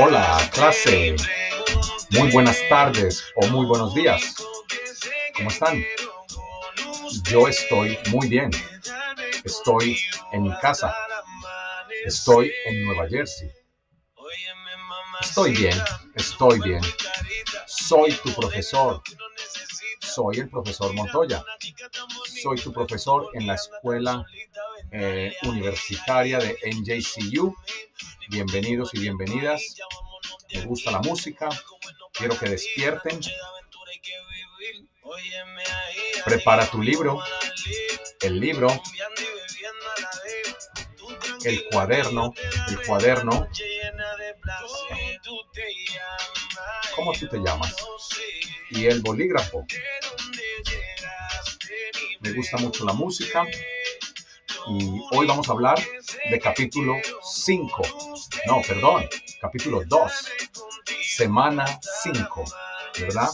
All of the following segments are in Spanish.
Hola, clase. Muy buenas tardes o muy buenos días. ¿Cómo están? Yo estoy muy bien. Estoy en mi casa. Estoy en Nueva Jersey. Estoy bien, estoy bien. Soy tu profesor. Soy el profesor Montoya. Soy tu profesor en la escuela eh, universitaria de NJCU bienvenidos y bienvenidas. Me gusta la música, quiero que despierten. Prepara tu libro, el libro, el cuaderno, el cuaderno. ¿Cómo tú te llamas? Y el bolígrafo. Me gusta mucho la música y hoy vamos a hablar de capítulo 5. No, perdón, capítulo 2, semana 5, ¿verdad?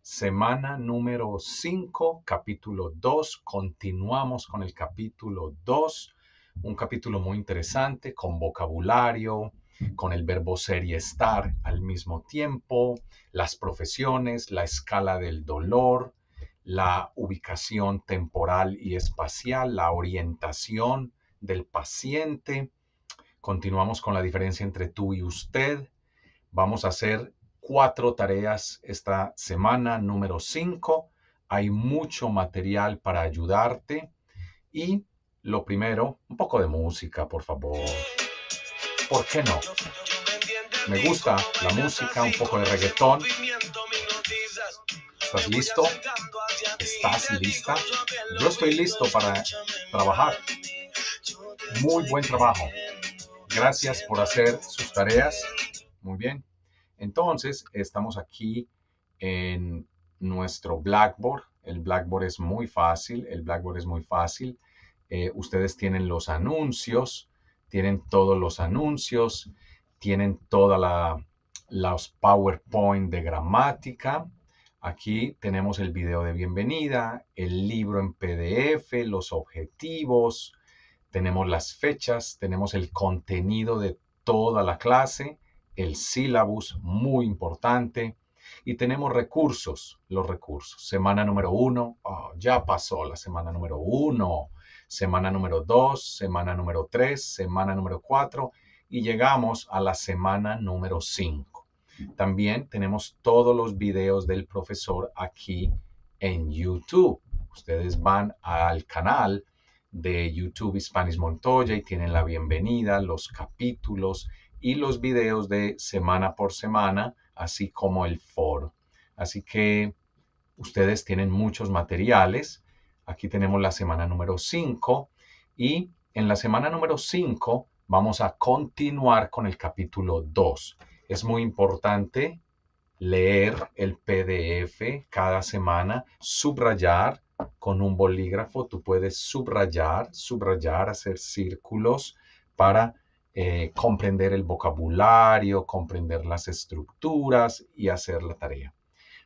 Semana número 5, capítulo 2. Continuamos con el capítulo 2, un capítulo muy interesante con vocabulario, con el verbo ser y estar al mismo tiempo, las profesiones, la escala del dolor, la ubicación temporal y espacial, la orientación del paciente. Continuamos con la diferencia entre tú y usted. Vamos a hacer cuatro tareas esta semana. Número cinco, hay mucho material para ayudarte. Y lo primero, un poco de música, por favor. ¿Por qué no? Me gusta la música, un poco de reggaetón. ¿Estás listo? ¿Estás lista? Yo estoy listo para trabajar. Muy buen trabajo. Gracias por hacer sus tareas. Muy bien. Entonces, estamos aquí en nuestro Blackboard. El Blackboard es muy fácil. El Blackboard es muy fácil. Eh, ustedes tienen los anuncios, tienen todos los anuncios, tienen toda la los PowerPoint de gramática Aquí tenemos el video de bienvenida, el libro en PDF, los objetivos, tenemos las fechas, tenemos el contenido de toda la clase, el sílabus, muy importante, y tenemos recursos, los recursos. Semana número uno, oh, ya pasó la semana número uno, semana número dos, semana número tres, semana número cuatro, y llegamos a la semana número cinco. También tenemos todos los videos del profesor aquí en YouTube. Ustedes van al canal de YouTube Hispanis Montoya y tienen la bienvenida, los capítulos y los videos de semana por semana, así como el foro. Así que ustedes tienen muchos materiales. Aquí tenemos la semana número 5 y en la semana número 5 vamos a continuar con el capítulo 2. Es muy importante leer el PDF cada semana, subrayar con un bolígrafo, tú puedes subrayar, subrayar, hacer círculos para eh, comprender el vocabulario, comprender las estructuras y hacer la tarea.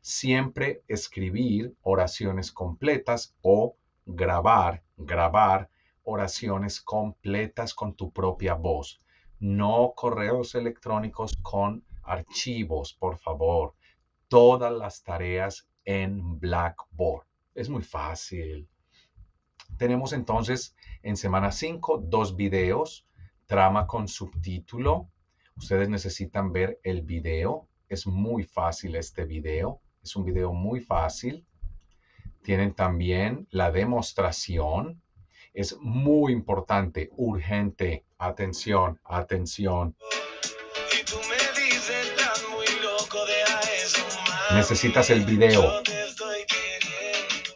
Siempre escribir oraciones completas o grabar, grabar oraciones completas con tu propia voz no correos electrónicos con archivos, por favor. Todas las tareas en Blackboard. Es muy fácil. Tenemos entonces en semana 5 dos videos, trama con subtítulo. Ustedes necesitan ver el video. Es muy fácil este video. Es un video muy fácil. Tienen también la demostración es muy importante, urgente. Atención, atención. Necesitas el video.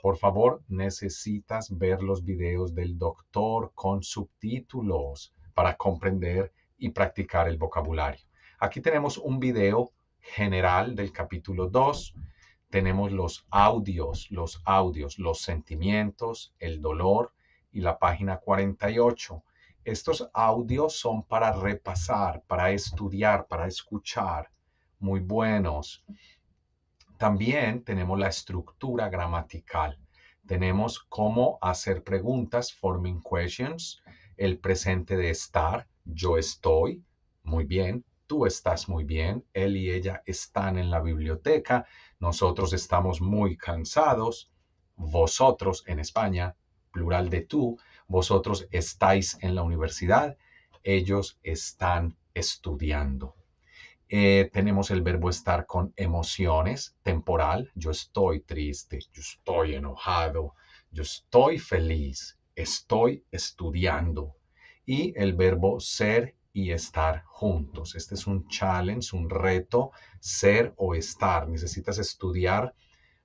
Por favor, necesitas ver los videos del doctor con subtítulos para comprender y practicar el vocabulario. Aquí tenemos un video general del capítulo 2 tenemos los audios, los audios, los sentimientos, el dolor, y la página 48. Estos audios son para repasar, para estudiar, para escuchar. Muy buenos. También tenemos la estructura gramatical. Tenemos cómo hacer preguntas, forming questions, el presente de estar, yo estoy, muy bien, tú estás muy bien, él y ella están en la biblioteca, nosotros estamos muy cansados, vosotros en España plural de tú, vosotros estáis en la universidad, ellos están estudiando. Eh, tenemos el verbo estar con emociones, temporal, yo estoy triste, yo estoy enojado, yo estoy feliz, estoy estudiando. Y el verbo ser y estar juntos. Este es un challenge, un reto, ser o estar. Necesitas estudiar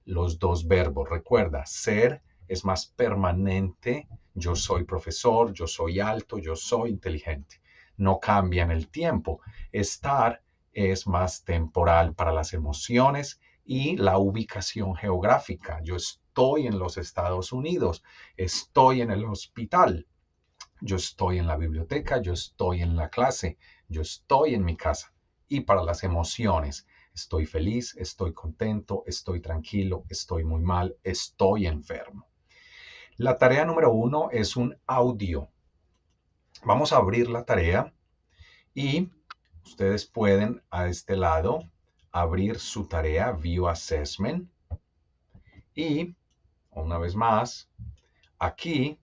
los dos verbos. Recuerda, ser es más permanente. Yo soy profesor, yo soy alto, yo soy inteligente. No cambian el tiempo. Estar es más temporal para las emociones y la ubicación geográfica. Yo estoy en los Estados Unidos, estoy en el hospital, yo estoy en la biblioteca, yo estoy en la clase, yo estoy en mi casa. Y para las emociones, estoy feliz, estoy contento, estoy tranquilo, estoy muy mal, estoy enfermo. La tarea número uno es un audio. Vamos a abrir la tarea y ustedes pueden a este lado abrir su tarea View Assessment y una vez más aquí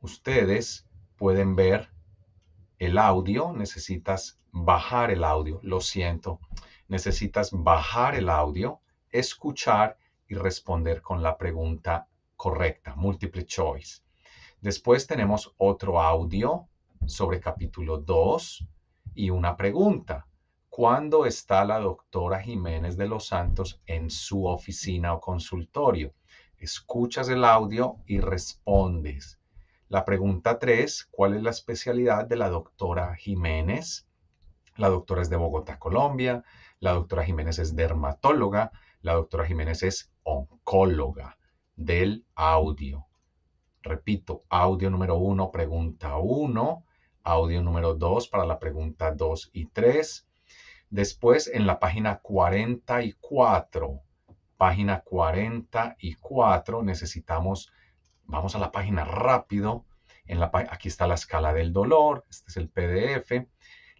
ustedes pueden ver el audio. Necesitas bajar el audio. Lo siento. Necesitas bajar el audio, escuchar y responder con la pregunta correcta, multiple choice. Después tenemos otro audio sobre capítulo 2 y una pregunta. ¿Cuándo está la doctora Jiménez de los Santos en su oficina o consultorio? Escuchas el audio y respondes. La pregunta 3, ¿cuál es la especialidad de la doctora Jiménez? La doctora es de Bogotá, Colombia. La doctora Jiménez es dermatóloga. La doctora Jiménez es oncóloga del audio. Repito, audio número 1, pregunta 1, audio número 2 para la pregunta 2 y 3. Después en la página 44, página 44 necesitamos, vamos a la página rápido, en la, aquí está la escala del dolor, este es el PDF,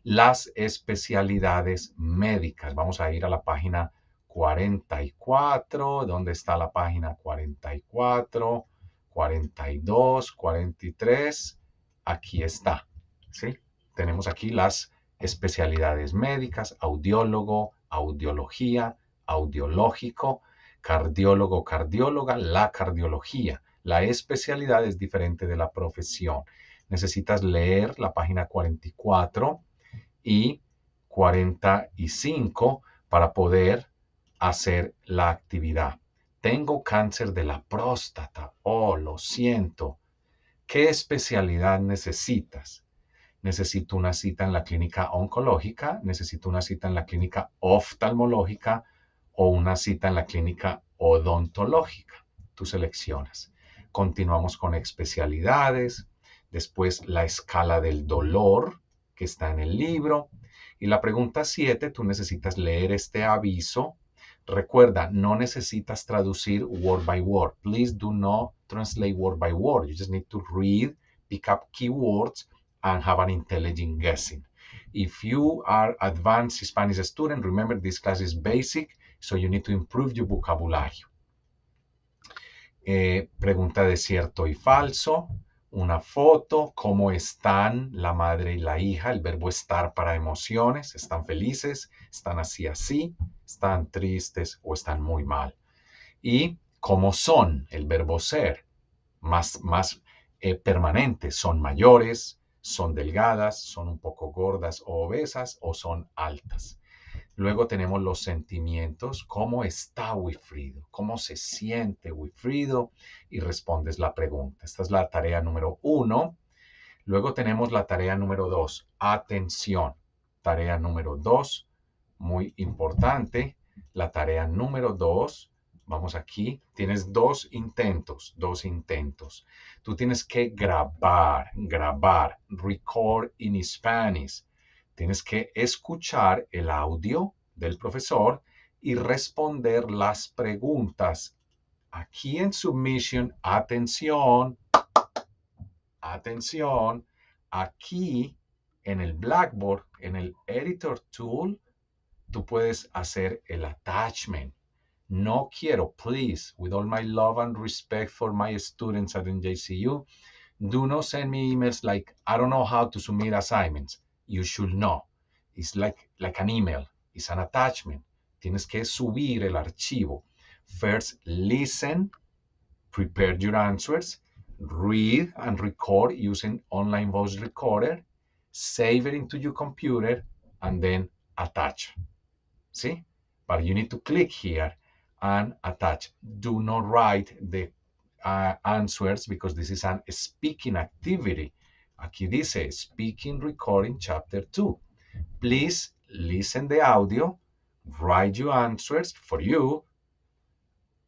las especialidades médicas. Vamos a ir a la página 44, ¿dónde está la página 44? 42, 43, aquí está, ¿sí? Tenemos aquí las especialidades médicas, audiólogo, audiología, audiológico, cardiólogo, cardióloga, la cardiología. La especialidad es diferente de la profesión. Necesitas leer la página 44 y 45 para poder hacer la actividad. Tengo cáncer de la próstata. Oh, lo siento. ¿Qué especialidad necesitas? Necesito una cita en la clínica oncológica, necesito una cita en la clínica oftalmológica o una cita en la clínica odontológica. Tú seleccionas. Continuamos con especialidades, después la escala del dolor que está en el libro. Y la pregunta 7, tú necesitas leer este aviso Recuerda, no necesitas traducir word by word. Please do not translate word by word. You just need to read, pick up keywords, and have an intelligent guessing. If you are advanced Spanish student, remember this class is basic, so you need to improve your vocabulario. Eh, pregunta de cierto y falso, una foto, cómo están la madre y la hija, el verbo estar para emociones, están felices, están así así, están tristes o están muy mal. Y ¿cómo son, el verbo ser, más, más eh, son mayores, son delgadas, son un poco gordas o obesas o son altas. Luego tenemos los sentimientos, cómo está Wifrido, cómo se siente Wifrido y respondes la pregunta. Esta es la tarea número uno. Luego tenemos la tarea número dos, atención. Tarea número dos, muy importante. La tarea número dos, vamos aquí, tienes dos intentos, dos intentos. Tú tienes que grabar, grabar, record in Spanish. Tienes que escuchar el audio del profesor y responder las preguntas. Aquí en Submission, atención, atención, aquí en el Blackboard, en el Editor Tool, tú puedes hacer el attachment. No quiero, please, with all my love and respect for my students at NJCU, do not send me emails like, I don't know how to submit assignments. You should know. It's like, like an email. It's an attachment. Tienes que subir el archivo. First, listen, prepare your answers, read and record using online voice recorder, save it into your computer, and then attach see? But you need to click here and attach. Do not write the uh, answers because this is an speaking activity. Aquí dice speaking recording chapter 2. Please listen the audio, write your answers for you,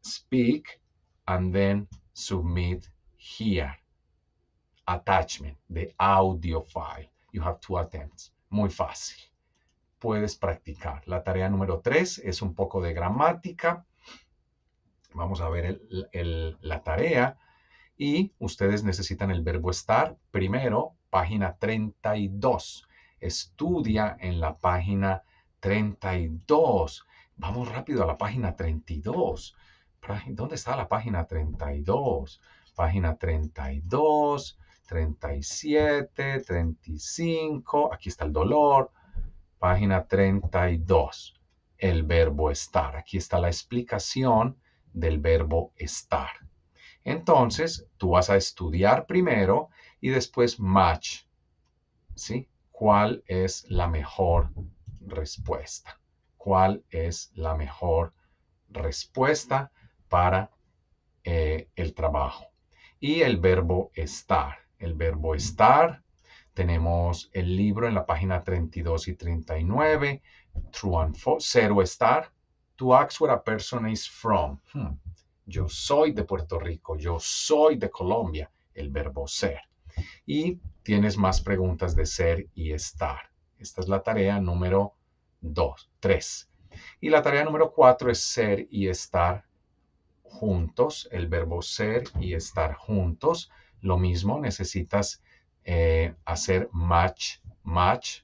speak, and then submit here. Attachment, the audio file. You have two attempts. Muy fácil. puedes practicar. La tarea número 3 es un poco de gramática. Vamos a ver la tarea. Y ustedes necesitan el verbo estar. Primero, página 32. Estudia en la página 32. Vamos rápido a la página 32. ¿Dónde está la página 32? Página 32, 37, 35. Aquí está el dolor página 32, el verbo estar. Aquí está la explicación del verbo estar. Entonces, tú vas a estudiar primero y después match. ¿Sí? ¿Cuál es la mejor respuesta? ¿Cuál es la mejor respuesta para eh, el trabajo? Y el verbo estar. El verbo estar tenemos el libro en la página 32 y 39, True and False, Cero estar. To Ask Where a Person is From. Hmm, yo soy de Puerto Rico, yo soy de Colombia, el verbo ser. Y tienes más preguntas de ser y estar. Esta es la tarea número 2, 3. Y la tarea número 4 es ser y estar juntos, el verbo ser y estar juntos. Lo mismo, necesitas eh, hacer match, match.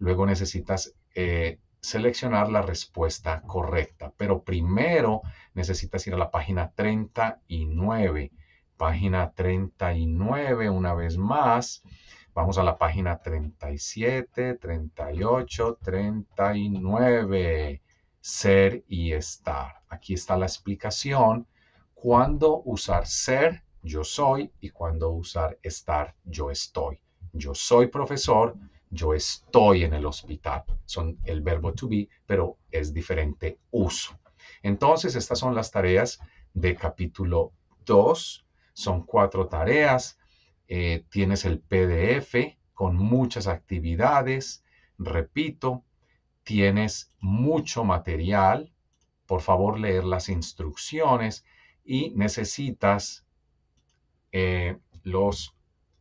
Luego necesitas eh, seleccionar la respuesta correcta. Pero primero necesitas ir a la página 39. Página 39, una vez más. Vamos a la página 37, 38, 39. Ser y estar. Aquí está la explicación. ¿Cuándo usar ser? yo soy y cuando usar estar, yo estoy. Yo soy profesor, yo estoy en el hospital. Son el verbo to be, pero es diferente uso. Entonces, estas son las tareas de capítulo 2. Son cuatro tareas. Eh, tienes el PDF con muchas actividades. Repito, tienes mucho material. Por favor, leer las instrucciones y necesitas eh, los,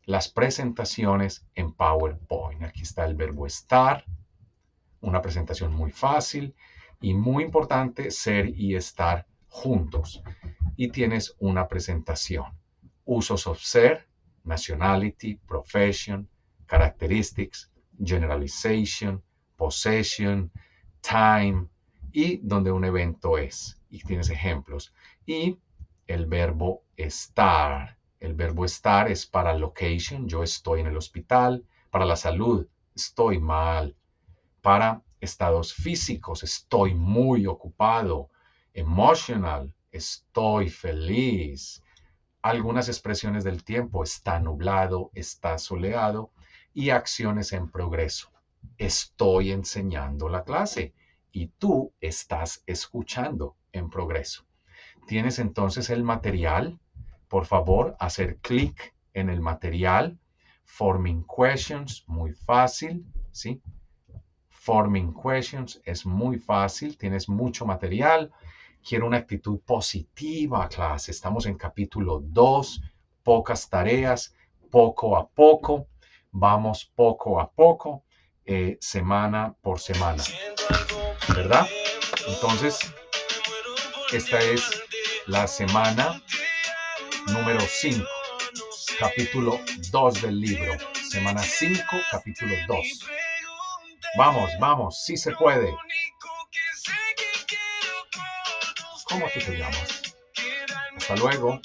las presentaciones en PowerPoint. Aquí está el verbo estar, una presentación muy fácil y muy importante, ser y estar juntos. Y tienes una presentación. Usos of ser, nationality, profession, characteristics, generalization, possession, time y donde un evento es. Y tienes ejemplos. Y el verbo estar el verbo estar es para location, yo estoy en el hospital, para la salud, estoy mal, para estados físicos, estoy muy ocupado, emotional, estoy feliz. Algunas expresiones del tiempo, está nublado, está soleado, y acciones en progreso. Estoy enseñando la clase y tú estás escuchando en progreso. Tienes entonces el material por favor, hacer clic en el material. Forming questions, muy fácil, ¿sí? Forming questions es muy fácil, tienes mucho material. Quiero una actitud positiva, clase. Estamos en capítulo 2, pocas tareas, poco a poco. Vamos poco a poco, eh, semana por semana. ¿Verdad? Entonces, esta es la semana número 5, capítulo 2 del libro. Semana 5, capítulo 2. Vamos, vamos, sí se puede. ¿Cómo te llamas? Hasta luego.